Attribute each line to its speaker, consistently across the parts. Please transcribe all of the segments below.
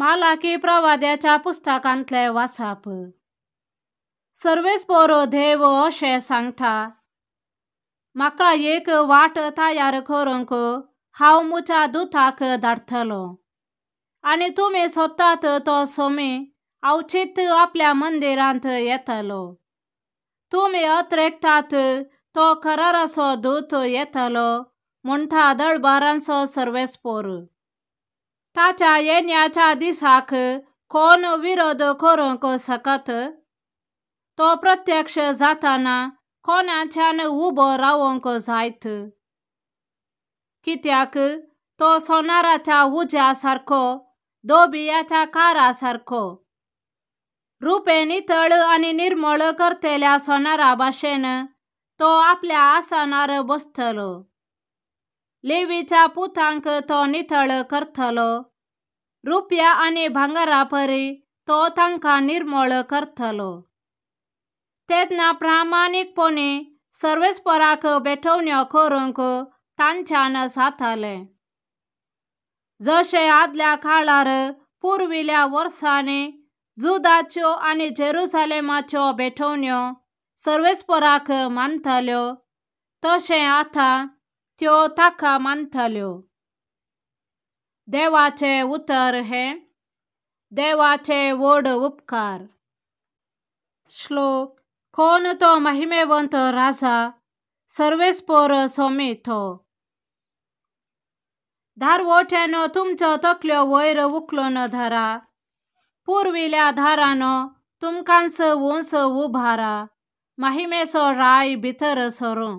Speaker 1: मालाकी प्रवाद्याच्या पुस्तकांतले वाचप सर्वेस देव अशे सांगता म्हाका एक वाट तयार करूंक हांव मुच्या दुताक धाडतलो आनी तुमी सोदतात तो सोमी अवचित आपल्या मंदिरांत येतलो तुमी अत्रेकतात तो कराराचो दूत येतलो म्हणटा दळबारांचो सर्वेस्पोर ये yenyata दिसाख कोण विरोध करूंक सकत तो प्रत्यक्ष जाताना कोणाच्यान उबो रावंक जायत कित्याक तो सोनाराच्या उज्या सारको दोबियाच्या कारा सारको रुपे नितळ आनी निर्मळ करतेल्या सोनारा भाशेन तो आपल्या आसनार बसतलो लेवीचा पुतांक तो नितळ करतलो रुपया आणि भांगरा परी तो तांकां निर्मळ करतलो तेदना प्रामाणिकपणे सर्वेस्पराक बेठवण्यो करूंक तांच्यान साथाले जशे आदल्या काळार पूर्विल्या वर्सांनी जुदाच्यो आनी जेरुसालेमाच्यो बेठवण्यो सर्वेस्पराक मानताल्यो तशें आतां तक मानतल्यो देवाचे उतर हे देवाचे वड उपकार श्लोक कोण तो महिमेवंत राजा सर्वेस्पोर सोमी तो धारवोठ्यानं तुमच्यो तकल्यो वयर न धरा पुर्विल्या धारानं तुमकांस वंस उभारा महिमेचो राय भितर सरूं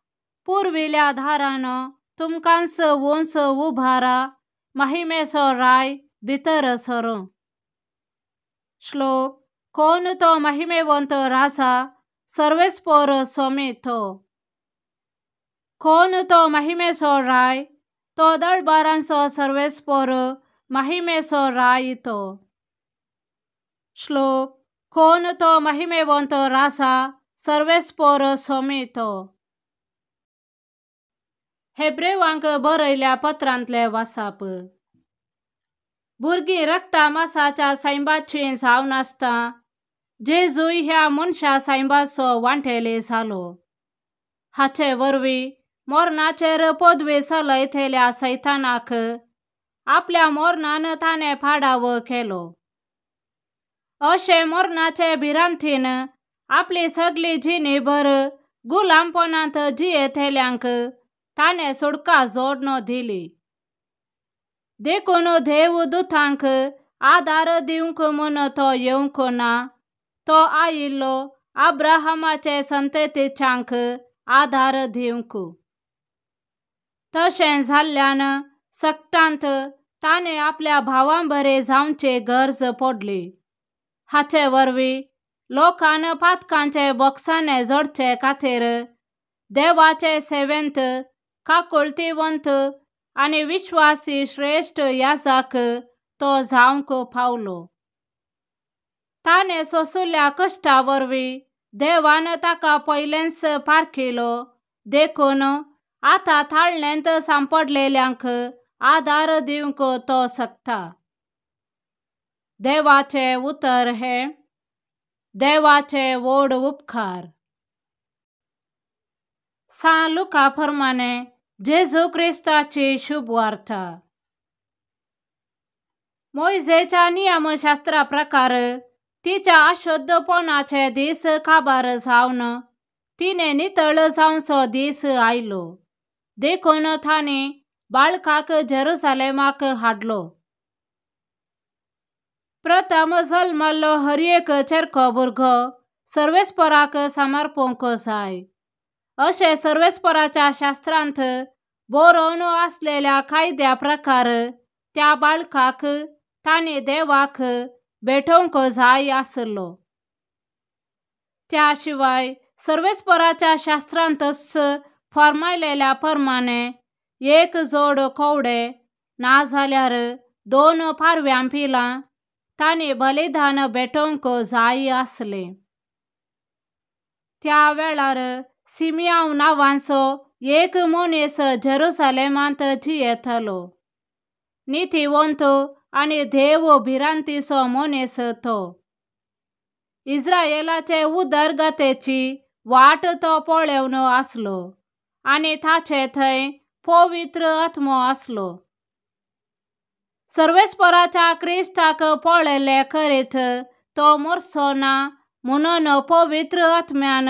Speaker 1: पूर्वेल्या आधारानं तुमकांस वोंस उभारा महिमेस राय भितर सरो श्लोक कोण तो महिमेवंत राजा सर्वेस्पोर सोमे तो कोण तो महिमेस राय तो दळबारांचो सर्वेस्पोर महिमेस राय तो श्लोक कोण तो महिमेवंत राजा सर्वेस्पोर सोमे तो हेब्रेवांक बरयल्या पत्रांतले वासाप भुरगीं रक्ता मासाच्या सायबाचें जाव नासता जेजूय ह्या मनशा सायबाचो वांटेले जालो हाचे वरवीं मोरणाचेर पदवे सलयथेल्या सैतानाक आपल्या मोरणान ताणें फाडाव केलो अशे मोरणाचे भिरांतीन आपली सगळी भर गुलामपणांत जियेथेल्यांक सुडका sodka zodno dili. Dekono devu dutank adar diunk तो to ना तो ayilo आब्राहमाचे संततेच्यांक आधार देऊंकू तशें जाल्ल्यान सकटांत ताणें आपल्या भावां बरे जावचे गरज पडली हाचे वरवीं लोकान पातकांचे बॉक्सांनी जोडचे खातीर देवाचे सेवेंत का कोलतेवंत आणि विश्वासी श्रेष्ठ यासाक तो जावंक फावलो ताने सोसुल्या कष्टा वरवीं देवान ताका पयलेंच पार केलो देखून आतां थाळण्यांत सांपडलेल्यांक आदार दिवंक तो सकता देवाचे उतर हे देवाचे व्हड उपकार सा लुका प्रमाणे जेझू ख्रिस्ताची शुभवार्थ मोयझेच्या प्रकार तिच्या अशुद्धपणाचे दिस काबार जावन तिने नितळ सो दीस आयलो देखून थाने बाळकाक जेरुसालेमाक हाडलो प्रथम जल्मल्लो हरएक चेरको भुरगो सर्वेस्पराक समर्पूंक जाय असे सर्वेस्पराच्या शास्त्रांत बोरवण असलेल्या कायद्या प्रकार त्या बाळकाक ताणे देवाक बेठोवंक जाय आसलो त्याशिवाय शिवाय सर्वेस्पराच्या शास्त्रांतच फर्मायलेल्या प्रमाणे एक जोड कोवडे ना जाल्यार दोन फारव्या पिलां ताणे बलिदान बेठोवंक जाय आसले त्या वेळार सिमिया नावाचा एक मोनीस जेरुसलेमात जियोवंत आणि देव भिरांतीचा तो इस्रायलाच्या उदरगतेची वाट तो पळव आणि पवित्र आत्मो सर्वेस्पराच्या क्रिस्ता पळले तो मोरचो ना म्हणून पवित्र आत्म्यान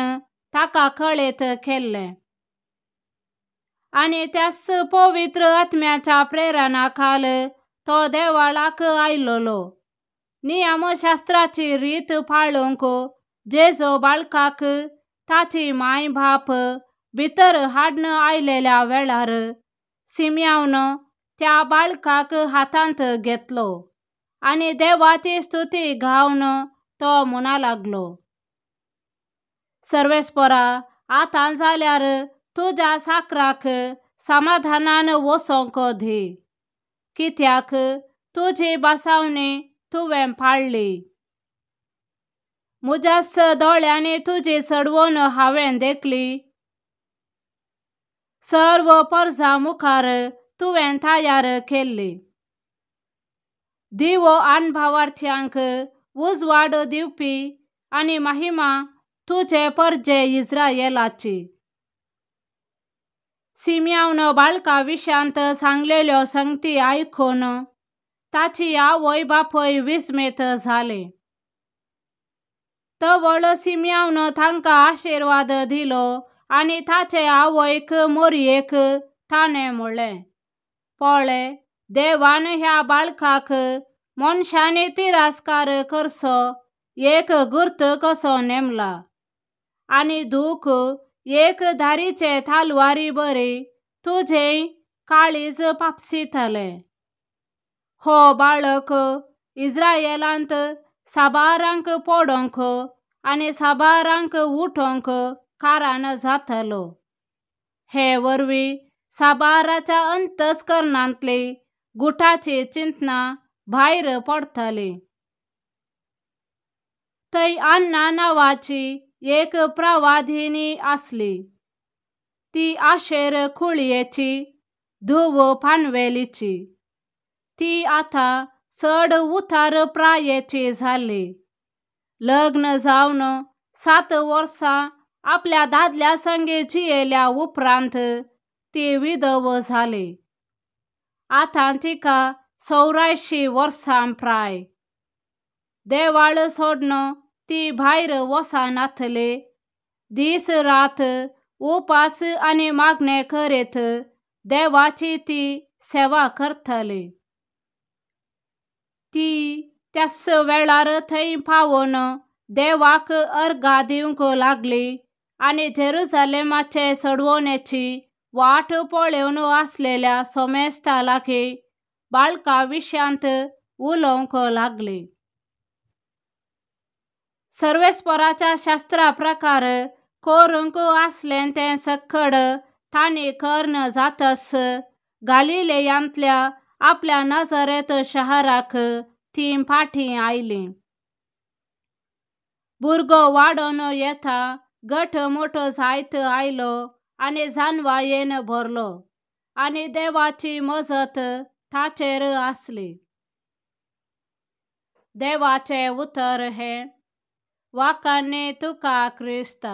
Speaker 1: ताका कळेत केल्ले आनी त्यास पवित्र आत्म्याच्या प्रेरणा खाल तो देवाळाक आयलोलो नियमशास्त्राची रीत पाळूंक जेजो बाळकाक ताची माय बाप भितर हाडन आयलेल्या वेळार सिम्यावन त्या बाळकाक हातांत घेतलो आनी देवाची स्तुती घावन तो म्हणा लागलो सर्वेस्परा ఆ जाल्यार तुझ्या साकराक समाधानान वसोंक धी कित्याक तुझे बसावने तुवें पाडली म्हज्या दोळ्यांनी तुजी चडवण हांवें देखली सर्व पर्जा मुखार तुवें तयार केल्ली दिवो आन भावार्थ्यांक उजवाड दिवपी आनी महिमा तुझे परजे इस्रायेलाची सिम्यावन बाळका विशांत सांगलेल्यो संगती आयकून ताची आवय बापय विस्मेत झाले तवळ सिम्यावन तांकां आशीर्वाद दिलो आणि ताचे आवयक मोरयेक ताणें म्हणलें पळय देवान ह्या बाळकाक मनशांनी तिरस्कार करसो एक गुर्त कसो नेमला आणि दुःख एक धारीचे थालवारी बरे तुझे काळीज पापसीतले हो बाळक इस्रायलांत साबारांक पोडोंक आनी साबारांक उठोंक कारण जातलो हे वरवीं साबाराच्या अंतस्करणांतली गुटाची चिंतना भायर पडतली थंय अण्णा नांवाची एक प्रवाधिनी आसली ती आशेर खोळयेची धुव फानवेलीची ती आता चढ उतार प्रायेची झाली लग्न जाऊन सात वर्सां आपल्या दादल्या संगे जियेल्या उपरांत ती विधव झाली आता तिका वर्षां वर्सां प्राय देवाळ सोडणं ती भायर वसा नाथले रात रात उपास आणि मागणे करेत देवाची ती सेवा करतली ती त्याच वेळार थंय पावून देवाक अर्गा दिवंक लागली आणि जेरुजालेमाचे सडवण्याची वाट पळवून असलेल्या सोमेस्ता लागी बाळका विशयांत उलोवंक लागली सर्वेस्पराच्या शास्त्रा प्रकार कोरुंकू आसलें तें सक्कड ताने कर्ण जातस गालिलेयांतल्या आपल्या नजरेत शहराक थीम पाठी आयली भुरगो वाडोन येता गट मोठो जायत आयलो आणि जानवायेन भरलो आणि देवाची मजत ताचेर आसली देवाचे उतर हे wa kanetu ka Krista.